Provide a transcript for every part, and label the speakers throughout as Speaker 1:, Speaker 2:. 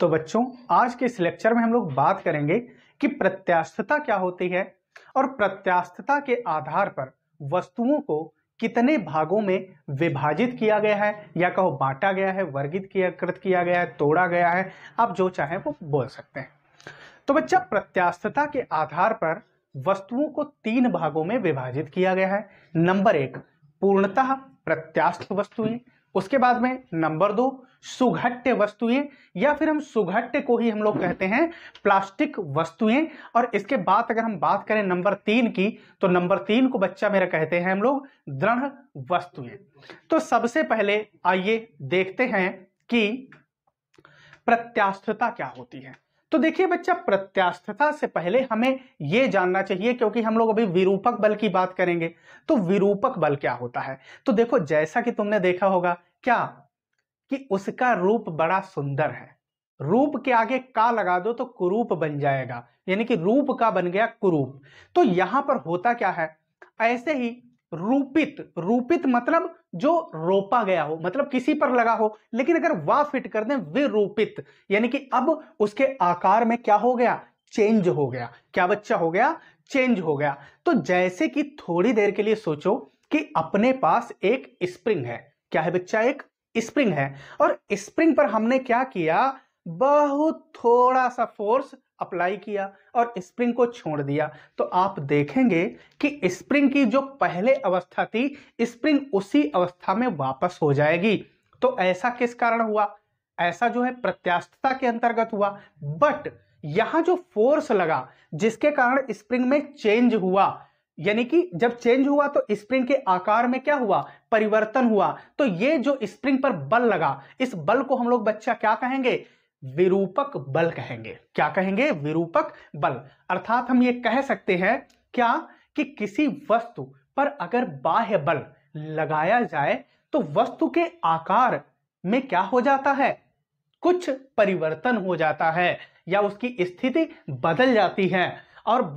Speaker 1: तो बच्चों आज के इस लेक्चर में हम लोग बात करेंगे कि प्रत्यास्थता क्या होती है और प्रत्यास्थता के आधार पर वस्तुओं को कितने भागों में विभाजित किया गया है या कहो बांटा गया है वर्गित किया कृत किया गया है तोड़ा गया है आप जो चाहें वो बोल सकते हैं तो बच्चा प्रत्यास्थता के आधार पर वस्तुओं को तीन भागों में विभाजित किया गया है नंबर एक पूर्णतः प्रत्यास्थ वस्तुएं उसके बाद में नंबर दो सुघट्य वस्तुएं या फिर हम सुघट्य को ही हम लोग कहते हैं प्लास्टिक वस्तुएं और इसके बाद अगर हम बात करें नंबर तीन की तो नंबर तीन को बच्चा मेरा कहते हैं हम लोग दृढ़ वस्तुएं तो सबसे पहले आइए देखते हैं कि प्रत्यास्थता क्या होती है तो देखिए बच्चा प्रत्यास्थता से पहले हमें यह जानना चाहिए क्योंकि हम लोग अभी विरूपक बल की बात करेंगे तो विरूपक बल क्या होता है तो देखो जैसा कि तुमने देखा होगा क्या कि उसका रूप बड़ा सुंदर है रूप के आगे का लगा दो तो कुरूप बन जाएगा यानी कि रूप का बन गया कुरूप तो यहां पर होता क्या है ऐसे ही रूपित रूपित मतलब जो रोपा गया हो मतलब किसी पर लगा हो लेकिन अगर वा फिट कर दें विरूपित यानी कि अब उसके आकार में क्या हो गया चेंज हो गया क्या बच्चा हो गया चेंज हो गया तो जैसे कि थोड़ी देर के लिए सोचो कि अपने पास एक स्प्रिंग है क्या है बच्चा एक स्प्रिंग है और स्प्रिंग पर हमने क्या किया बहुत थोड़ा सा फोर्स अप्लाई किया और स्प्रिंग को छोड़ दिया तो आप देखेंगे कि स्प्रिंग की जो पहले अवस्था थी स्प्रिंग उसी अवस्था में वापस हो जाएगी तो ऐसा किस कारण हुआ ऐसा जो है प्रत्यास्थता के अंतर्गत हुआ बट यहां जो फोर्स लगा जिसके कारण स्प्रिंग में चेंज हुआ यानी कि जब चेंज हुआ तो स्प्रिंग के आकार में क्या हुआ परिवर्तन हुआ तो ये जो स्प्रिंग पर बल लगा इस बल को हम लोग बच्चा क्या कहेंगे विरूपक बल कहेंगे क्या कहेंगे विरूपक बल अर्थात हम ये कह सकते हैं क्या कि किसी वस्तु पर अगर बाह्य बल लगाया जाए तो वस्तु के आकार में क्या हो जाता है कुछ परिवर्तन हो जाता है या उसकी स्थिति बदल जाती है और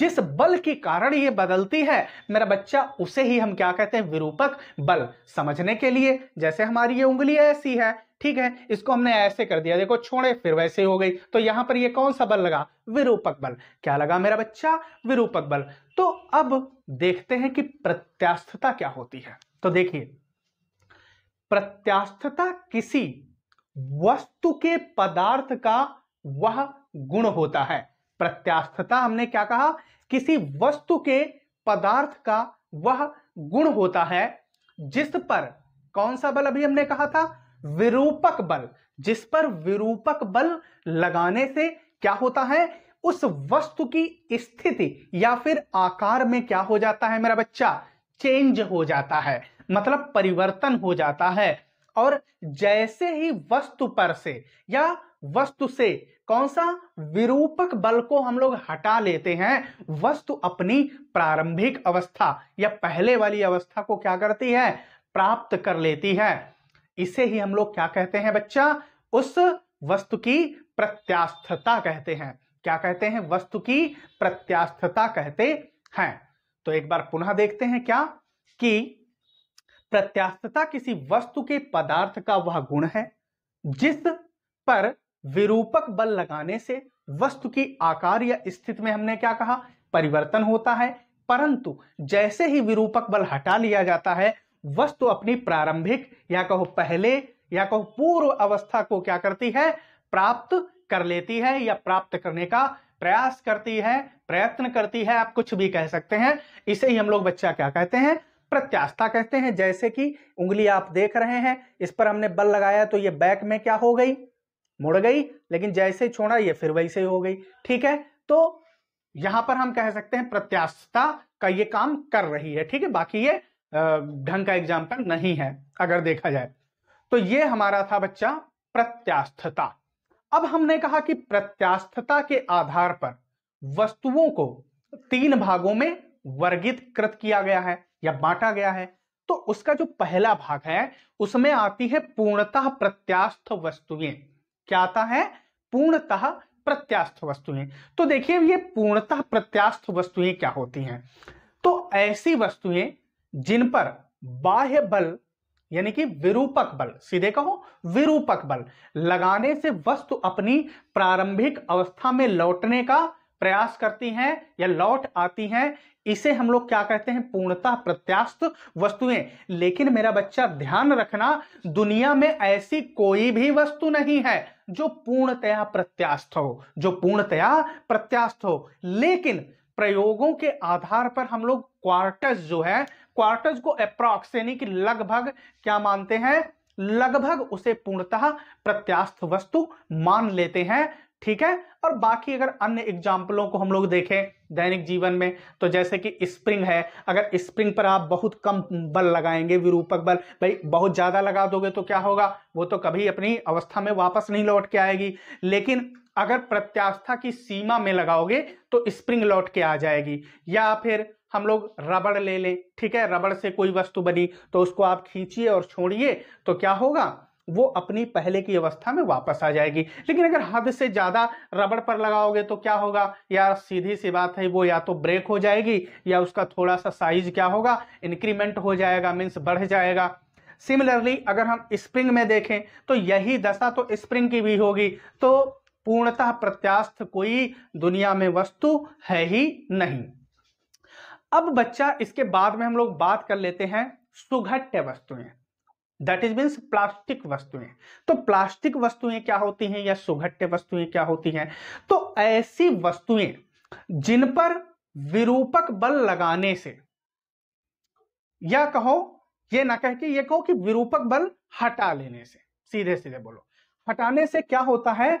Speaker 1: जिस बल के कारण ये बदलती है मेरा बच्चा उसे ही हम क्या कहते हैं विरूपक बल समझने के लिए जैसे हमारी ये उंगली ऐसी है ठीक है इसको हमने ऐसे कर दिया देखो छोड़े फिर वैसे हो गई तो यहां पर ये कौन सा बल लगा विरूपक बल क्या लगा मेरा बच्चा विरूपक बल तो अब देखते हैं कि प्रत्यास्थता क्या होती है तो देखिए प्रत्यास्थता किसी वस्तु के पदार्थ का वह गुण होता है प्रत्यास्थता हमने क्या कहा किसी वस्तु के पदार्थ का वह गुण होता है जिस पर कौन सा बल अभी हमने कहा था विरूपक बल जिस पर विरूपक बल लगाने से क्या होता है उस वस्तु की स्थिति या फिर आकार में क्या हो जाता है मेरा बच्चा चेंज हो जाता है मतलब परिवर्तन हो जाता है और जैसे ही वस्तु पर से या वस्तु से कौन सा विरूपक बल को हम लोग हटा लेते हैं वस्तु अपनी प्रारंभिक अवस्था या पहले वाली अवस्था को क्या करती है प्राप्त कर लेती है इसे ही हम लोग क्या कहते हैं बच्चा उस वस्तु की प्रत्यास्थता कहते हैं क्या कहते हैं वस्तु की प्रत्यास्थता कहते हैं तो एक बार पुनः देखते हैं क्या कि प्रत्यास्थता किसी वस्तु के पदार्थ का वह गुण है जिस पर विरूपक बल लगाने से वस्तु की आकार या स्थिति में हमने क्या कहा परिवर्तन होता है परंतु जैसे ही विरूपक बल हटा लिया जाता है वस्तु अपनी प्रारंभिक या कहो पहले या कहो पूर्व अवस्था को क्या करती है प्राप्त कर लेती है या प्राप्त करने का प्रयास करती है प्रयत्न करती है आप कुछ भी कह सकते हैं इसे ही हम लोग बच्चा क्या कहते हैं प्रत्यास्था कहते हैं जैसे कि उंगली आप देख रहे हैं इस पर हमने बल लगाया तो ये बैक में क्या हो गई मुड़ गई लेकिन जैसे छोड़ा ये फिर वैसे हो गई ठीक है तो यहां पर हम कह सकते हैं प्रत्यास्था का ये काम कर रही है ठीक है बाकी ये ढंग का एग्जाम्पल नहीं है अगर देखा जाए तो ये हमारा था बच्चा प्रत्यास्थता अब हमने कहा कि प्रत्यास्थता के आधार पर वस्तुओं को तीन भागों में वर्गित कृत किया गया है या बांटा गया है तो उसका जो पहला भाग है उसमें आती है पूर्णतः प्रत्यास्थ वस्तुएं क्या आता है पूर्णतः प्रत्यास्थ वस्तुएं तो देखिए ये पूर्णतः प्रत्यास्थ वस्तुएं क्या होती हैं तो ऐसी वस्तुएं जिन पर बाह्य बल यानी कि विरूपक बल सीधे कहो विरूपक बल लगाने से वस्तु अपनी प्रारंभिक अवस्था में लौटने का प्रयास करती हैं या लौट आती हैं इसे हम लोग क्या कहते हैं पूर्णतः प्रत्यास्थ वस्तुएं लेकिन मेरा बच्चा ध्यान रखना दुनिया में ऐसी कोई भी वस्तु नहीं है जो पूर्णतया प्रत्यास्थ हो जो पूर्णतया प्रत्यास्थ हो लेकिन प्रयोगों के आधार पर हम लोग क्वार्टस जो है क्वार्टर्स को अप्रॉक्स यानी कि लगभग क्या मानते हैं लगभग उसे पूर्णतः प्रत्यास्थ वस्तु मान लेते हैं ठीक है और बाकी अगर अन्य एग्जाम्पलों को हम लोग देखें दैनिक जीवन में तो जैसे कि स्प्रिंग है अगर स्प्रिंग पर आप बहुत कम बल लगाएंगे विरूपक बल भाई बहुत ज़्यादा लगा दोगे तो क्या होगा वो तो कभी अपनी अवस्था में वापस नहीं लौट के आएगी लेकिन अगर प्रत्यास्था की सीमा में लगाओगे तो स्प्रिंग लौट के आ जाएगी या फिर हम लोग रबड़ ले लें ठीक है रबड़ से कोई वस्तु बनी तो उसको आप खींचिए और छोड़िए तो क्या होगा वो अपनी पहले की अवस्था में वापस आ जाएगी लेकिन अगर हद से ज़्यादा रबड़ पर लगाओगे तो क्या होगा यार सीधी सी बात है वो या तो ब्रेक हो जाएगी या उसका थोड़ा सा साइज क्या होगा इंक्रीमेंट हो जाएगा मीन्स बढ़ जाएगा सिमिलरली अगर हम स्प्रिंग में देखें तो यही दशा तो स्प्रिंग की भी होगी तो पूर्णतः प्रत्यास्थ कोई दुनिया में वस्तु है ही नहीं अब बच्चा इसके बाद में हम लोग बात कर लेते हैं सुघट्य वस्तुएं दैट इज मीन्स प्लास्टिक वस्तुएं तो प्लास्टिक वस्तुएं क्या होती हैं या सुघट्य वस्तुएं क्या होती हैं तो ऐसी वस्तुएं जिन पर विरूपक बल लगाने से या कहो ये ना कह के ये कहो कि विरूपक बल हटा लेने से सीधे सीधे बोलो हटाने से क्या होता है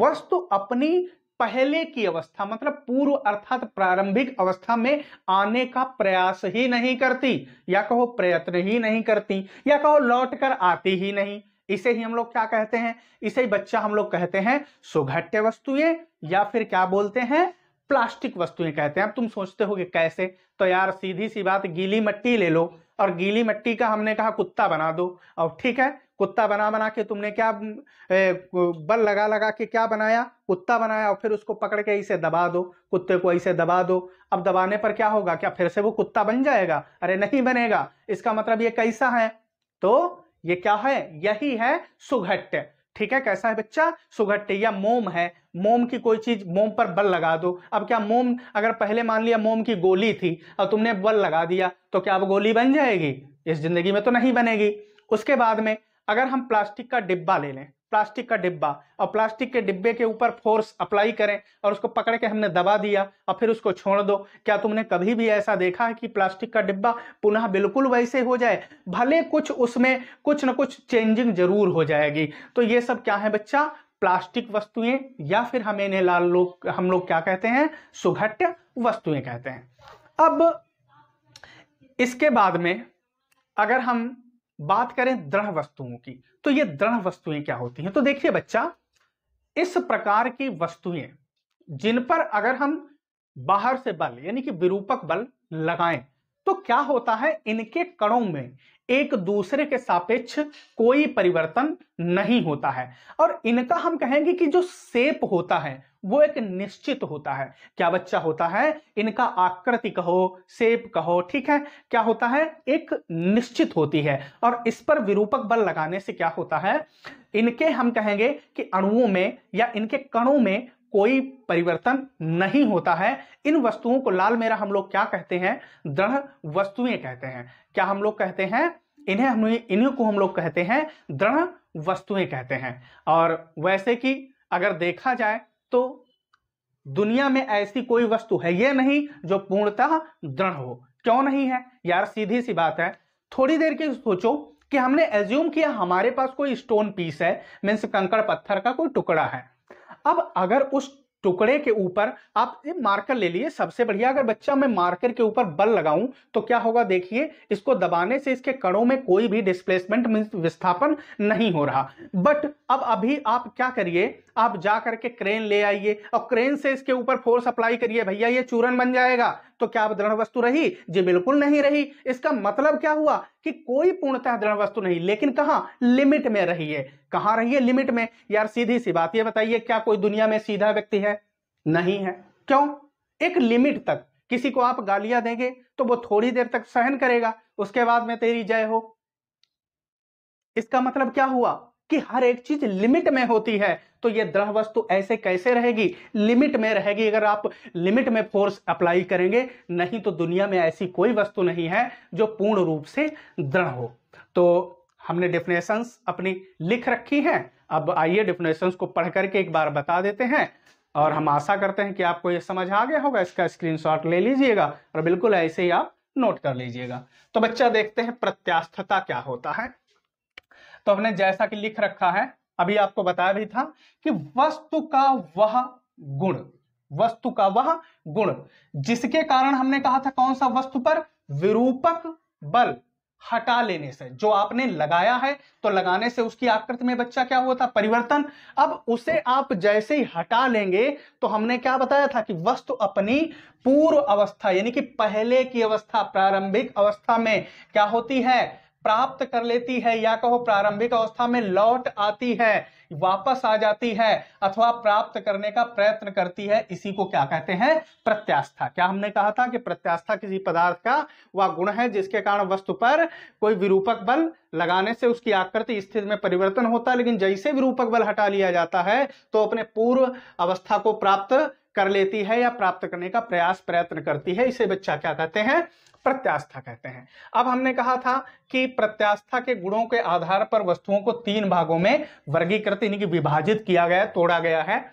Speaker 1: वस्तु अपनी पहले की अवस्था मतलब पूर्व अर्थात प्रारंभिक अवस्था में आने का प्रयास ही नहीं करती या कहो प्रयत्न ही नहीं करती या कहो लौट कर आती ही नहीं इसे ही हम लोग क्या कहते हैं इसे ही बच्चा हम लोग कहते हैं सुघट्य वस्तुएं या फिर क्या बोलते हैं प्लास्टिक वस्तुएं कहते हैं अब तुम सोचते हो कि कैसे तो यार सीधी सी बात गीली मट्टी ले लो और गीली मट्टी का हमने कहा कुत्ता बना दो और ठीक है कुत्ता बना बना के तुमने क्या बल लगा लगा के क्या बनाया कुत्ता बनाया और फिर उसको पकड़ के इसे दबा दो कुत्ते को ऐसे दबा दो अब दबाने पर क्या होगा क्या फिर से वो कुत्ता बन जाएगा अरे नहीं बनेगा इसका मतलब ये कैसा है तो ये क्या है यही है सुघट्य ठीक है कैसा है बच्चा सुघट्ट या मोम है मोम की कोई चीज मोम पर बल लगा दो अब क्या मोम अगर पहले मान लिया मोम की गोली थी और तुमने बल लगा दिया तो क्या अब गोली बन जाएगी इस जिंदगी में तो नहीं बनेगी उसके बाद में अगर हम प्लास्टिक का डिब्बा ले लें प्लास्टिक का डिब्बा और प्लास्टिक के डिब्बे के ऊपर फोर्स अप्लाई करें और उसको पकड़ के हमने दबा दिया और फिर उसको छोड़ दो क्या तुमने कभी भी ऐसा देखा है कि प्लास्टिक का डिब्बा पुनः बिल्कुल वैसे हो जाए भले कुछ उसमें कुछ ना कुछ चेंजिंग जरूर हो जाएगी तो ये सब क्या है बच्चा प्लास्टिक वस्तुएं या फिर हम इन्हें लाल लोग हम लोग क्या कहते हैं सुघट्य वस्तुएं कहते हैं अब इसके बाद में अगर हम बात करें दृढ़ वस्तुओं की तो ये दृढ़ वस्तुएं क्या होती हैं तो देखिए बच्चा इस प्रकार की वस्तुएं जिन पर अगर हम बाहर से बल यानी कि विरूपक बल लगाएं तो क्या होता है इनके कणों में एक दूसरे के सापेक्ष कोई परिवर्तन नहीं होता है और इनका हम कहेंगे कि जो सेप होता है वो एक निश्चित होता है क्या बच्चा होता है इनका आकृति कहो सेप कहो ठीक है क्या होता है एक निश्चित होती है और इस पर विरूपक बल लगाने से क्या होता है इनके हम कहेंगे कि अणुओं में या इनके कणों में कोई परिवर्तन नहीं होता है इन वस्तुओं को लाल मेरा हम लोग क्या कहते हैं दृढ़ वस्तुएं कहते हैं क्या हम लोग कहते हैं इन्हें हम इन्हीं को हम लोग कहते हैं दृढ़ वस्तुएं कहते हैं और वैसे कि अगर देखा जाए तो दुनिया में ऐसी कोई वस्तु है ये नहीं जो पूर्णतः दृढ़ हो क्यों नहीं है यार सीधी सी बात है थोड़ी देर के सोचो कि हमने एज्यूम किया हमारे पास कोई स्टोन पीस है मीन्स कंकड़ पत्थर का कोई टुकड़ा है अब अगर उस टुकड़े के ऊपर आप ये मार्कर ले लिए सबसे बढ़िया अगर बच्चा मैं मार्कर के ऊपर बल लगाऊं तो क्या होगा देखिए इसको दबाने से इसके कणों में कोई भी डिस्प्लेसमेंट विस्थापन नहीं हो रहा बट अब अभी आप क्या करिए आप जा करके क्रेन ले आइए और क्रेन से इसके ऊपर फोर्स अप्लाई करिए भैया ये चूरन बन जाएगा तो क्या दृढ़ वस्तु रही जी बिल्कुल नहीं रही इसका मतलब क्या हुआ कि कोई पूर्णतः दृढ़ वस्तु नहीं लेकिन कहा लिमिट में रही है कहां रही है लिमिट में यार सीधी सी बात यह बताइए क्या कोई दुनिया में सीधा व्यक्ति है नहीं है क्यों एक लिमिट तक किसी को आप गालियां देंगे तो वो थोड़ी देर तक सहन करेगा उसके बाद में तेरी जय हो इसका मतलब क्या हुआ कि हर एक चीज लिमिट में होती है तो ये दृढ़ वस्तु ऐसे कैसे रहेगी लिमिट में रहेगी अगर आप लिमिट में फोर्स अप्लाई करेंगे नहीं तो दुनिया में ऐसी कोई वस्तु नहीं है जो पूर्ण रूप से दृढ़ हो तो हमने डिफिनेशन अपनी लिख रखी हैं अब आइए डिफिनेशंस को पढ़ करके एक बार बता देते हैं और हम आशा करते हैं कि आपको यह समझ आ गया होगा इसका स्क्रीनशॉट ले लीजिएगा और बिल्कुल ऐसे ही आप नोट कर लीजिएगा तो बच्चा देखते हैं प्रत्यास्थता क्या होता है तो हमने जैसा कि लिख रखा है अभी आपको बताया भी था कि वस्तु का वह गुण वस्तु का वह गुण जिसके कारण हमने कहा था कौन सा वस्तु पर विरूपक बल हटा लेने से जो आपने लगाया है तो लगाने से उसकी आकृति में बच्चा क्या हुआ था परिवर्तन अब उसे आप जैसे ही हटा लेंगे तो हमने क्या बताया था कि वस्तु अपनी पूर्व अवस्था यानी कि पहले की अवस्था प्रारंभिक अवस्था में क्या होती है प्राप्त कर लेती है या कहो प्रारंभिक अवस्था में लौट आती है वापस आ जाती है अथवा प्राप्त करने का प्रयत्न करती है इसी को क्या कहते हैं प्रत्यास्था क्या हमने कहा था कि प्रत्यास्था किसी पदार्थ का वह गुण है जिसके कारण वस्तु पर कोई विरूपक बल लगाने से उसकी आकृति स्थिति में परिवर्तन होता है लेकिन जैसे विरूपक बल हटा लिया जाता है तो अपने पूर्व अवस्था को प्राप्त कर लेती है या प्राप्त करने का प्रयास प्रयत्न करती है इसे बच्चा क्या कहते हैं प्रत्यास्था कहते हैं अब हमने कहा था कि प्रत्यास्था के गुणों के आधार पर वस्तुओं को तीन भागों में वर्गीकृत यानी कि विभाजित किया गया तोड़ा गया है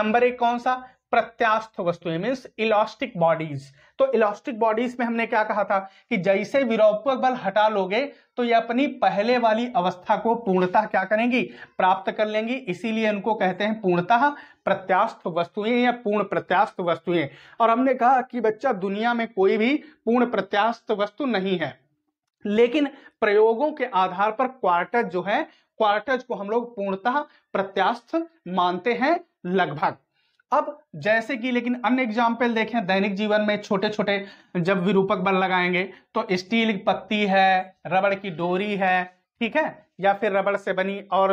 Speaker 1: नंबर एक कौन सा प्रत्यास्थ वस्तुएं मीन्स इलास्टिक बॉडीज तो इलास्टिक बॉडीज में हमने क्या कहा था कि जैसे विरोपक बल हटा लोगे तो ये अपनी पहले वाली अवस्था को पूर्णतः क्या करेंगी प्राप्त कर लेंगी इसीलिए उनको कहते हैं पूर्णतः प्रत्यास्थ वस्तुएं या पूर्ण प्रत्यास्थ वस्तुएं और हमने कहा कि बच्चा दुनिया में कोई भी पूर्ण प्रत्यास्थ वस्तु नहीं है लेकिन प्रयोगों के आधार पर क्वार्टज जो है क्वार्टज को हम लोग पूर्णतः प्रत्यास्थ मानते हैं लगभग अब जैसे कि लेकिन अन्य एग्जाम्पल देखें दैनिक जीवन में छोटे छोटे जब विरूपक बल लगाएंगे तो स्टील की पत्ती है रबड़ की डोरी है ठीक है या फिर रबड़ से बनी और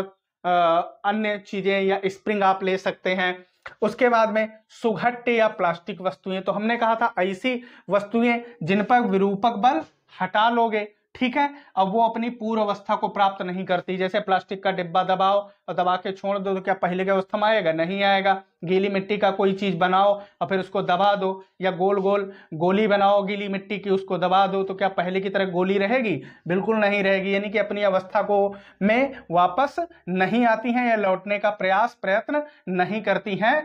Speaker 1: अन्य चीजें या स्प्रिंग आप ले सकते हैं उसके बाद में सुघट्टे या प्लास्टिक वस्तुएं तो हमने कहा था ऐसी वस्तुएं जिन पर विरूपक बल हटा लोगे ठीक है अब वो अपनी पूर्व अवस्था को प्राप्त नहीं करती जैसे प्लास्टिक का डिब्बा दबाओ और दबा के छोड़ दो तो क्या पहले की अवस्था में आएगा नहीं आएगा गीली मिट्टी का कोई चीज़ बनाओ और फिर उसको दबा दो या गोल गोल गोली बनाओ गीली मिट्टी की उसको दबा दो तो क्या पहले की तरह गोली रहेगी बिल्कुल नहीं रहेगी यानी कि अपनी अवस्था को में वापस नहीं आती हैं या लौटने का प्रयास प्रयत्न नहीं करती हैं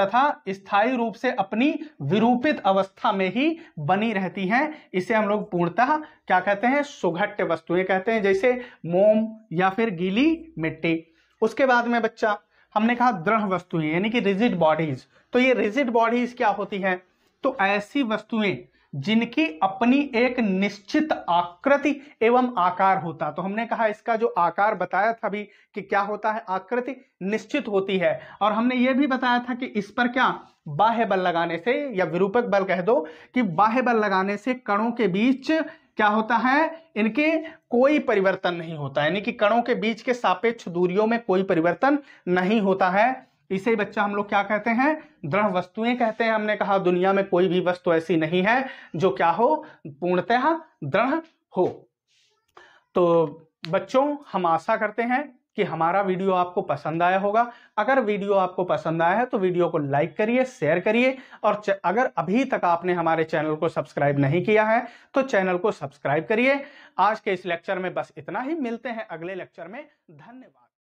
Speaker 1: तथा स्थायी रूप से अपनी विरूपित अवस्था में ही बनी रहती हैं इसे हम लोग पूर्णतः क्या कहते हैं सुघट्य वस्तुएं कहते हैं जैसे मोम या फिर गीली मिट्टी उसके बाद में बच्चा हमने कहा दृढ़ वस्तुएं यानी कि रिजिड बॉडीज तो ये रिजिड बॉडीज क्या होती है तो ऐसी वस्तुएं जिनकी अपनी एक निश्चित आकृति एवं आकार होता तो हमने कहा इसका जो आकार बताया था भी कि क्या होता है आकृति निश्चित होती है और हमने यह भी बताया था कि इस पर क्या बाह्य बल लगाने से या विरूपक बल कह दो कि बाह्य बल लगाने से कणों के बीच क्या होता है इनके कोई परिवर्तन नहीं होता यानी कि कणों के बीच के सापेक्ष दूरियों में कोई परिवर्तन नहीं होता है इसे बच्चा हम लोग क्या कहते हैं दृढ़ वस्तुएं कहते हैं हमने कहा दुनिया में कोई भी वस्तु ऐसी नहीं है जो क्या हो पूर्णतः दृढ़ हो तो बच्चों हम आशा करते हैं कि हमारा वीडियो आपको पसंद आया होगा अगर वीडियो आपको पसंद आया है तो वीडियो को लाइक करिए शेयर करिए और अगर अभी तक आपने हमारे चैनल को सब्सक्राइब नहीं किया है तो चैनल को सब्सक्राइब करिए आज के इस लेक्चर में बस इतना ही मिलते हैं अगले लेक्चर में धन्यवाद